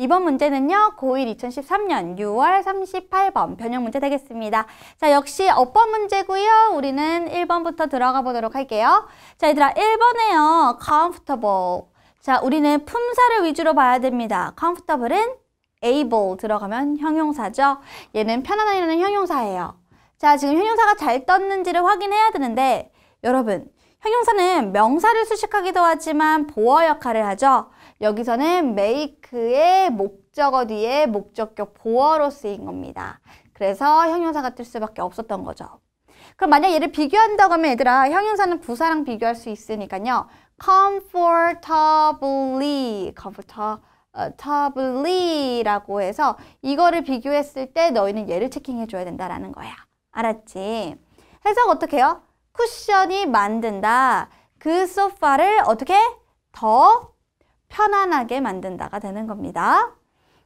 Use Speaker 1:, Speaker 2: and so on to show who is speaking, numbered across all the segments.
Speaker 1: 이번 문제는요. 고1 2013년 6월 38번 변형 문제 되겠습니다. 자, 역시 어법 문제고요. 우리는 1번부터 들어가 보도록 할게요. 자, 얘들아 1번에요. comfortable. 자, 우리는 품사를 위주로 봐야 됩니다. comfortable은 able 들어가면 형용사죠. 얘는 편안한이라는 형용사예요. 자, 지금 형용사가 잘 떴는지를 확인해야 되는데 여러분 형용사는 명사를 수식하기도 하지만 보어 역할을 하죠. 여기서는 make의 목적어 뒤에 목적격 보어로 쓰인 겁니다. 그래서 형용사가 뜰 수밖에 없었던 거죠. 그럼 만약 얘를 비교한다고 하면 얘들아 형용사는 부사랑 비교할 수 있으니까요. comfortably, comfortably라고 해서 이거를 비교했을 때 너희는 얘를 체킹해줘야 된다라는 거야. 알았지? 해석 어떻게 해요? 쿠션이 만든다. 그 소파를 어떻게 더 편안하게 만든다가 되는 겁니다.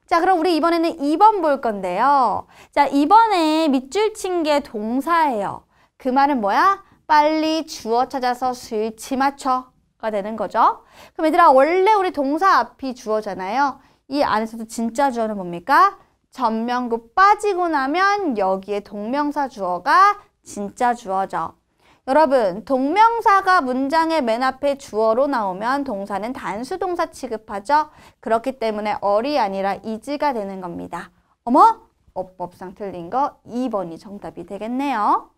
Speaker 1: 자, 그럼 우리 이번에는 2번 볼 건데요. 자, 이번에 밑줄 친 게 동사예요. 그 말은 뭐야? 빨리 주어 찾아서 스위치 맞춰 가 되는 거죠. 그럼 얘들아, 원래 우리 동사 앞이 주어잖아요. 이 안에서도 진짜 주어는 뭡니까? 전명구 빠지고 나면 여기에 동명사 주어가 진짜 주어죠. 여러분 동명사가 문장의 맨 앞에 주어로 나오면 동사는 단수동사 취급하죠. 그렇기 때문에 어리 아니라 이지가 되는 겁니다. 어머? 어법상 틀린 거 2번이 정답이 되겠네요.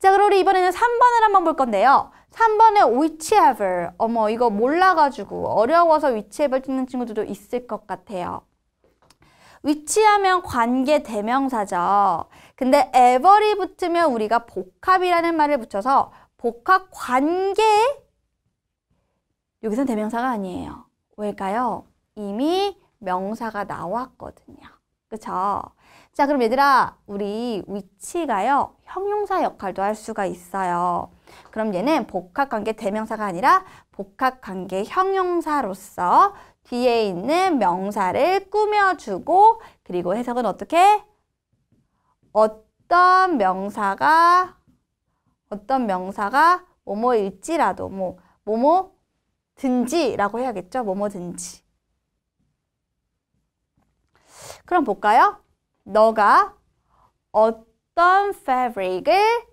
Speaker 1: 자, 그럼 우리 이번에는 3번을 한번 볼 건데요. 3번에 whichever. 어머, 이거 몰라가지고 어려워서 whichever 찍는 친구들도 있을 것 같아요. 위치하면 관계 대명사죠. 근데 every 붙으면 우리가 복합이라는 말을 붙여서 복합 관계 여기선 대명사가 아니에요. 왜일까요? 이미 명사가 나왔거든요. 그쵸? 자, 그럼 얘들아, 우리 위치가요, 형용사 역할도 할 수가 있어요. 그럼 얘는 복합관계 대명사가 아니라 복합관계 형용사로서 뒤에 있는 명사를 꾸며주고, 그리고 해석은 어떻게? 어떤 명사가 어떤 명사가 뭐뭐일지라도 뭐 뭐뭐든지라고 해야겠죠. 뭐뭐든지. 그럼 볼까요? 너가 어떤 패브릭을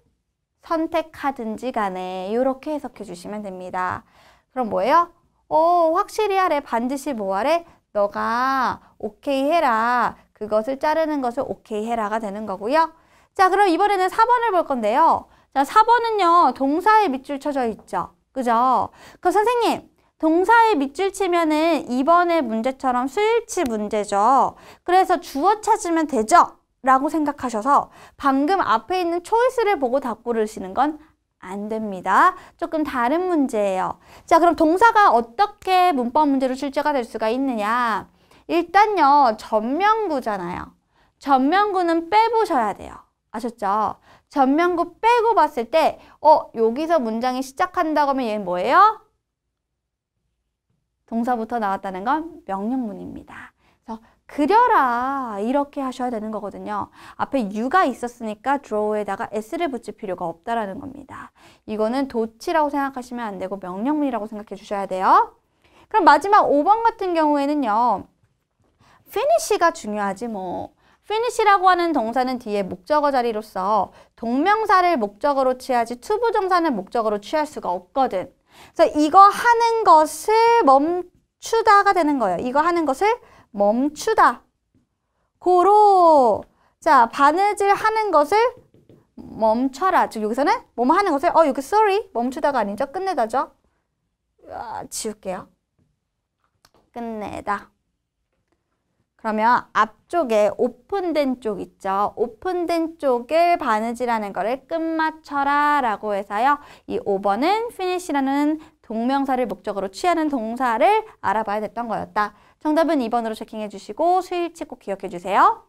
Speaker 1: 선택하든지 간에 이렇게 해석해 주시면 됩니다. 그럼 뭐예요? 어, 확실히 하래. 반드시 뭐 하래? 너가 오케이 해라. 그것을 자르는 것을 오케이 해라가 되는 거고요. 자, 그럼 이번에는 4번을 볼 건데요. 자, 4번은요. 동사에 밑줄 쳐져 있죠. 그죠? 그 선생님, 동사에 밑줄 치면은 이번에 문제처럼 수일치 문제죠. 그래서 주어 찾으면 되죠? 라고 생각하셔서 방금 앞에 있는 초이스를 보고 답 고르시는 건 안 됩니다. 조금 다른 문제예요. 자, 그럼 동사가 어떻게 문법 문제로 출제가 될 수가 있느냐? 일단요, 전면구잖아요. 전면구는 빼보셔야 돼요. 아셨죠? 전면구 빼고 봤을 때, 어, 여기서 문장이 시작한다고 하면 얘는 뭐예요? 동사부터 나왔다는 건 명령문입니다. 그래서 그려라 이렇게 하셔야 되는 거거든요. 앞에 유가 있었으니까 draw에다가 s를 붙일 필요가 없다라는 겁니다. 이거는 도치라고 생각하시면 안 되고 명령문이라고 생각해 주셔야 돼요. 그럼 마지막 5번 같은 경우에는요. finish가 중요하지 뭐 finish라고 하는 동사는 뒤에 목적어 자리로서 동명사를 목적으로 취하지 투부정사는 목적으로 취할 수가 없거든. 그래서 이거 하는 것을 멈추다가 되는 거예요. 이거 하는 것을 멈추다. 고로 자 바느질 하는 것을 멈춰라. 즉 여기서는 뭐 뭐 하는 것을 어 여기 sorry 멈추다가 아니죠. 끝내다죠. 으 아, 지울게요. 끝내다. 그러면 앞쪽에 오픈된 쪽 있죠. 오픈된 쪽을 바느질하는 거를 끝마쳐라 라고 해서요. 이 5번은 finish라는 동명사를 목적으로 취하는 동사를 알아봐야 됐던 거였다. 정답은 2번으로 체킹해 주시고 수일치 꼭 기억해 주세요.